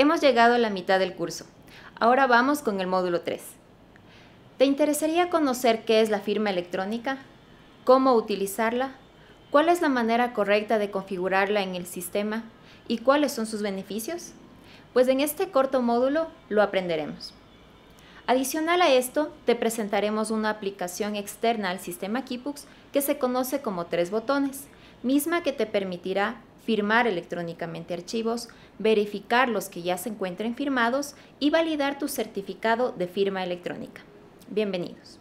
Hemos llegado a la mitad del curso. Ahora vamos con el módulo 3. ¿Te interesaría conocer qué es la firma electrónica? ¿Cómo utilizarla? ¿Cuál es la manera correcta de configurarla en el sistema? ¿Y cuáles son sus beneficios? Pues en este corto módulo lo aprenderemos. Adicional a esto, te presentaremos una aplicación externa al sistema Kipux que se conoce como Tres Botones, misma que te permitirá firmar electrónicamente archivos, verificar los que ya se encuentren firmados y validar tu certificado de firma electrónica. Bienvenidos.